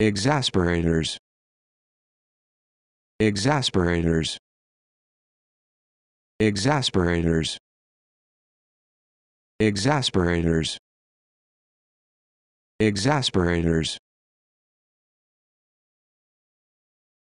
exasperators exasperators exasperators exasperators exasperators